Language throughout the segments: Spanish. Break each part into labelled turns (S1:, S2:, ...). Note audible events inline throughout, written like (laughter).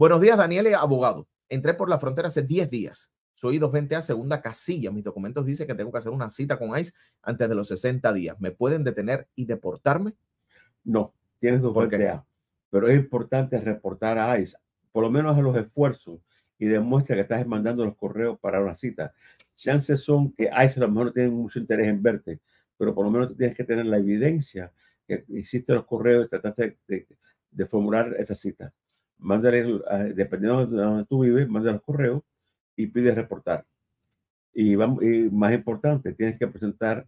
S1: Buenos días, Daniel, eh, abogado. Entré por la frontera hace 10 días. Soy 220A, segunda casilla. Mis documentos dicen que tengo que hacer una cita con ICE antes de los 60 días. ¿Me pueden detener y deportarme? No, tienes 220A. Pero es importante reportar a ICE,
S2: por lo menos a los esfuerzos, y demuestra que estás mandando los correos para una cita. Chances son que ICE a lo mejor no tiene mucho interés en verte, pero por lo menos tienes que tener la evidencia que hiciste los correos y trataste de formular esa cita mándale, ah, dependiendo de donde tú vives, mándale los correos y pide reportar. Y, más importante, tienes que presentar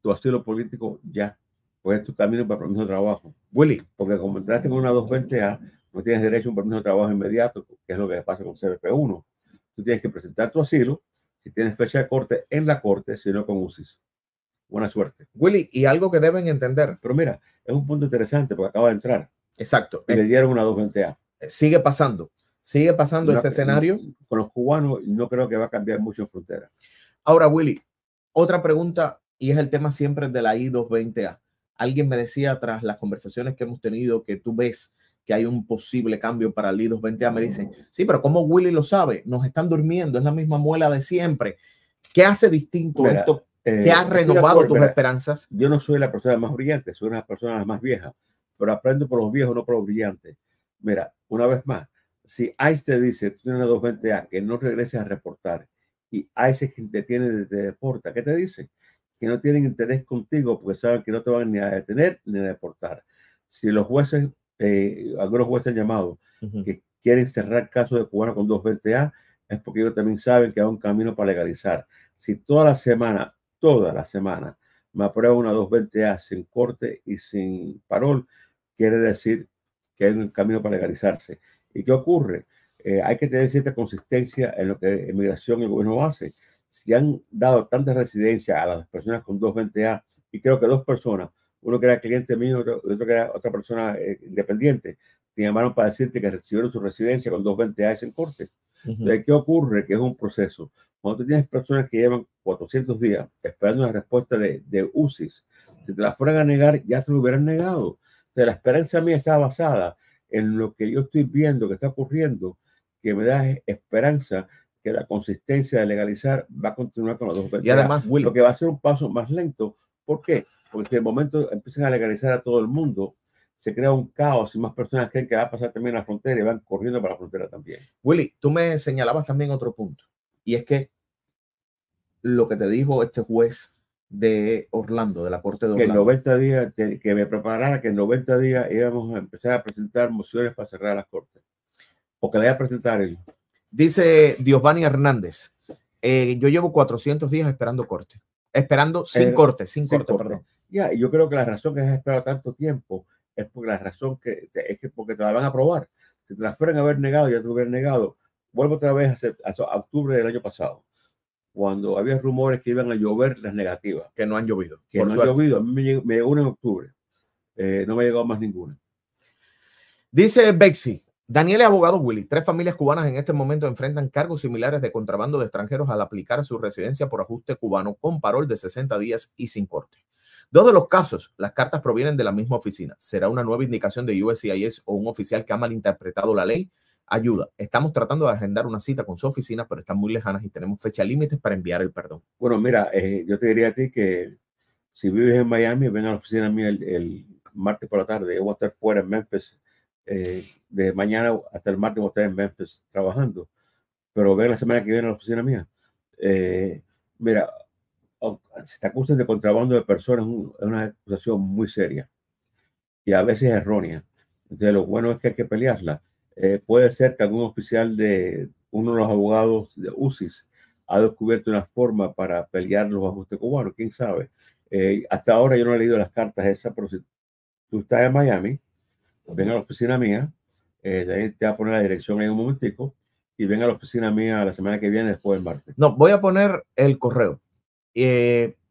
S2: tu asilo político ya, pues es tu camino para permiso de trabajo. Willy, porque como entraste con una 220A, no tienes derecho a un permiso de trabajo inmediato, que es lo que pasa con CBP1. Tú tienes que presentar tu asilo, si tienes fecha de corte, en la corte, sino con UCIS. Buena suerte. Willy, y algo que deben entender. Pero mira, es un punto interesante porque acaba de entrar. Exacto. Y le dieron una 220A sigue pasando,
S1: sigue pasando ese escenario. Con los cubanos no creo que va a cambiar mucho en frontera. Ahora, Willy, otra pregunta y es el tema siempre de la I-220A. Alguien me decía tras las conversaciones que hemos tenido que tú ves que hay un posible cambio para el I-220A. Me dicen, sí, pero ¿cómo Willy lo sabe? Nos están durmiendo, es la misma muela de siempre. ¿Qué hace distinto esto? ¿Te eh, ha renovado tus esperanzas? Yo no soy la persona más brillante, soy
S2: una persona más vieja, pero aprendo por los viejos, no por los brillantes. Mira, una vez más, si ICE te dice, tú tienes una 220A, que no regreses a reportar, y ICE es quien te tiene, te deporta, ¿qué te dice? Que no tienen interés contigo porque saben que no te van ni a detener ni a deportar. Si los jueces, eh, algunos jueces han llamado, que quieren cerrar casos de cubanos con 220A, es porque ellos también saben que hay un camino para legalizar. Si toda la semana, toda la semana, me aprueba una 220A sin corte y sin parol, quiere decir que hay un camino para legalizarse. ¿Y qué ocurre? Eh, hay que tener cierta consistencia en lo que inmigración y el gobierno hace. Si han dado tantas residencias a las personas con 220A, y creo que dos personas, uno que era cliente mío y otro, que era otra persona eh, independiente, te llamaron para decirte que recibieron su residencia con 220A en corte. ¿Qué ocurre? Que es un proceso. Cuando tienes personas que llevan 400 días esperando una respuesta de, de UCIS, si te la fueran a negar, ya te lo hubieran negado la esperanza mía está basada en lo que yo estoy viendo que está ocurriendo, que me da esperanza que la consistencia de legalizar va a continuar con los dos. Y además, lo que va a ser un paso más lento. ¿Por qué? Porque de momento empiezan a legalizar a todo el mundo, se crea un caos y más personas creen que va a pasar también a la frontera y van corriendo para la
S1: frontera también. Willy, tú me señalabas también otro punto, y es que lo que te dijo este juez de Orlando, de la Corte de Orlando. Que, 90 días, que
S2: me preparara que en 90 días íbamos a empezar a presentar mociones para cerrar las Cortes.
S1: O que le a presentar él. Dice Diosbani Hernández, eh, yo llevo 400 días esperando corte. Esperando sin eh, corte, sin, corte, perdón. Ya, yo creo que la razón que has esperado
S2: tanto tiempo es porque la razón que es porque te la van a aprobar. Si te la fueran a haber negado, ya te hubieran negado. Vuelvo otra vez a octubre del año pasado cuando había rumores que iban a llover las negativas. Que no han llovido. Que no llovido. me, me en octubre.
S1: Eh, no me ha llegado más ninguna. Dice Bexi, Daniel es abogado Willy. Tres familias cubanas en este momento enfrentan cargos similares de contrabando de extranjeros al aplicar su residencia por ajuste cubano con parol de 60 días y sin corte. Dos de los casos, las cartas provienen de la misma oficina. ¿Será una nueva indicación de USCIS o un oficial que ha malinterpretado la ley? ayuda. Estamos tratando de agendar una cita con su oficina, pero están muy lejanas y tenemos fecha límites para enviar el perdón.
S2: Bueno, mira, eh, yo te diría a ti que si vives en Miami, ven a la oficina mía el, martes por la tarde. Yo voy a estar fuera en Memphis. Eh, de mañana hasta el martes voy a estar en Memphis trabajando. Pero ven la semana que viene a la oficina mía. Eh, mira, si te acusan de contrabando de personas es una acusación muy seria y a veces errónea. Entonces, lo bueno es que hay que pelearla eh, puede ser que algún oficial de uno de los abogados de UCIS ha descubierto una forma para pelear los ajustes cubanos, quién sabe. Eh, hasta ahora yo no he leído las cartas esas, pero si tú estás en Miami, ven a la oficina mía, eh, de te voy a poner la dirección
S1: en un momentico, y ven a la oficina mía la semana que viene, después del martes. No, voy a poner el correo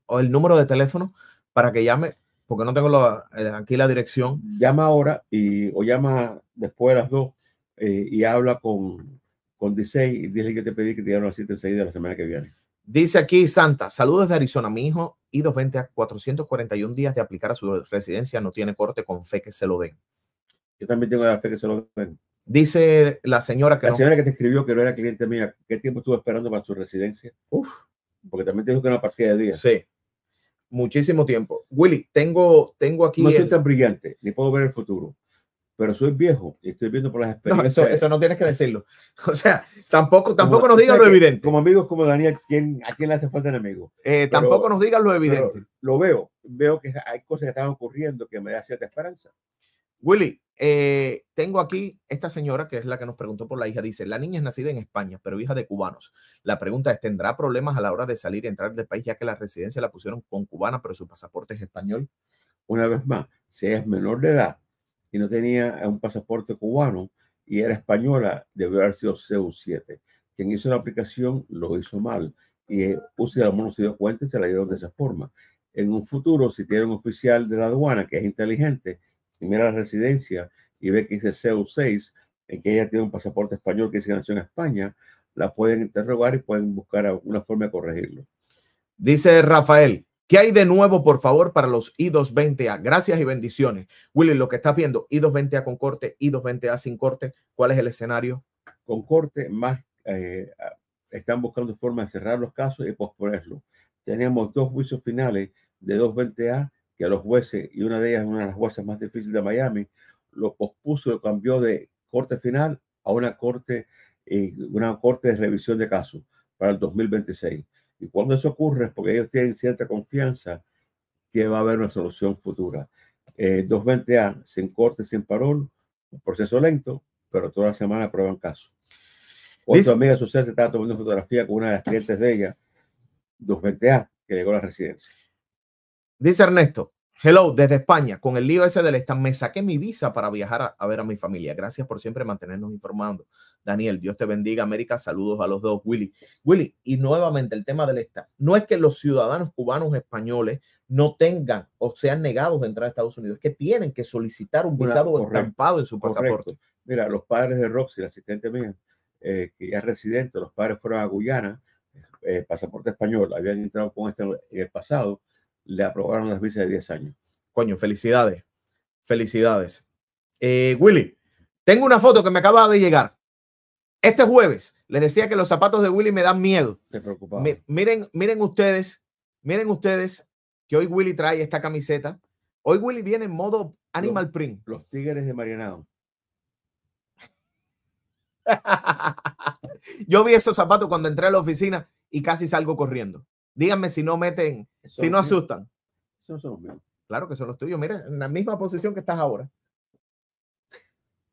S1: o el número de teléfono para que llame, porque no tengo aquí la dirección. Llama ahora y, o llama después de las dos eh, y habla con, con y dile que te pedí que te dieran una cita de la semana que viene. Dice aquí Santa, saludos de Arizona, mi hijo, y 20 a 441 días de aplicar a su residencia, no tiene corte con fe que se lo den. Yo también tengo la fe que se lo den. Dice la señora que... La señora que te escribió que no era cliente mía, ¿qué tiempo estuvo esperando para su residencia? Uf, porque también tengo que una partida de días. Sí, muchísimo tiempo. Willy, tengo, tengo aquí... No soy tan
S2: brillante, ni puedo ver el futuro pero soy viejo y estoy viendo por las experiencias. eso, no tienes que decirlo. (laughs) O sea, tampoco, tampoco nos digan lo evidente. Como amigos como Daniel, ¿a quién le hace falta enemigo? Eh, tampoco nos digan lo evidente.
S1: Lo veo, veo que hay cosas que están ocurriendo que me da cierta esperanza. Willy, eh, tengo aquí esta señora que es la que nos preguntó por la hija. Dice, la niña es nacida en España, pero hija de cubanos. La pregunta es, ¿tendrá problemas a la hora de salir y entrar del país ya que la residencia la pusieron con cubana, pero su pasaporte es español?
S2: Una vez más, si es menor de edad, y no tenía un pasaporte cubano y era española, debió haber sido CU7. Quien hizo la aplicación lo hizo mal y eh, UCI no se dio cuenta y se la dieron de esa forma. En un futuro, si tiene un oficial de la aduana que es inteligente y mira la residencia y ve que dice CU6, en que ella tiene un pasaporte
S1: español que dice que nació en España, la pueden interrogar y pueden buscar alguna forma de corregirlo. Dice Rafael, ¿Qué hay de nuevo, por favor, para los I220A? Gracias y bendiciones. Willy, lo que estás viendo, I220A con corte, I220A sin corte, ¿cuál es el escenario? Con corte, más eh, están buscando formas de cerrar los casos y posponerlos.
S2: Teníamos dos juicios finales de 220A que a los jueces, y una de ellas es una de las jueces más difíciles de Miami, lo pospuso, lo cambió de corte final a una corte, eh, una corte de revisión de casos para el 2026. Y cuando eso ocurre es porque ellos tienen cierta confianza que va a haber una solución futura. 220A, eh, sin corte, sin parón, proceso lento, pero toda la semana prueban caso. Otra amiga social se estaba tomando fotografía con una de las clientes de ella, 220A,
S1: que llegó a la residencia. Dice Ernesto, Hello, desde España, con el lío ese del esta, me saqué mi visa para viajar a, ver a mi familia. Gracias por siempre mantenernos informando. Daniel, Dios te bendiga, América. Saludos a los dos, Willy. Willy, y nuevamente el tema del esta. No es que los ciudadanos cubanos españoles no tengan o sean negados de entrar a Estados Unidos, es que tienen que solicitar un visado estampado en su pasaporte. Mira, los padres de Roxy, la asistente
S2: mía, eh, que ya es residente, los padres fueron a Guyana, eh, pasaporte español,
S1: habían entrado con este en el pasado le aprobaron las visas de 10 años. Coño, felicidades. Felicidades. Eh, Willy, tengo una foto que me acaba de llegar. Este jueves les decía que los zapatos de Willy me dan miedo. Te preocupaba. miren, miren ustedes, miren ustedes que hoy Willy trae esta camiseta. Hoy Willy viene en modo Animal Print. Los Tigres de Marianao. (laughs) Yo vi esos zapatos cuando entré a la oficina y casi salgo corriendo. Díganme si no meten, si no asustan. son Claro que son los tuyos. Mira, en la misma posición que estás ahora.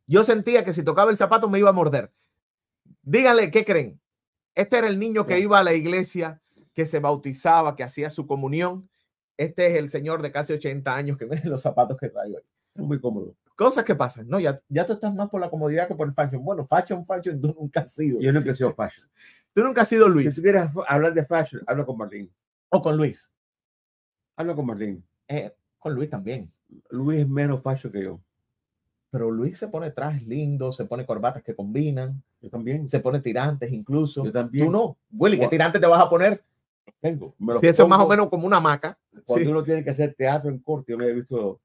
S1: Yo sentía que si tocaba el zapato me iba a morder. Díganle, ¿qué creen? Este era el niño que iba a la iglesia, que se bautizaba, que hacía su comunión. Este es el señor de casi 80 años que (laughs) ve los zapatos que traigo hoy. Es muy cómodo. Cosas que pasan, ¿no? Ya, ya tú estás más por la comodidad que por el fashion. Bueno, fashion, fashion, tú nunca has sido. Yo nunca he sido fashion. (laughs) Tú nunca has sido Luis. Si quieres hablar de fashion, habla con Martín O con Luis. Habla con Martín Eh, con Luis también. Luis es menos fashion que yo. Pero Luis se pone trajes lindos, se pone corbatas que combinan. Yo también. Se pone tirantes incluso. Yo también. Tú no. Willy, ¿qué tirantes te vas a poner? Tengo. si eso es más o menos como una maca. Cuando uno tiene que hacer teatro en corte, yo me he visto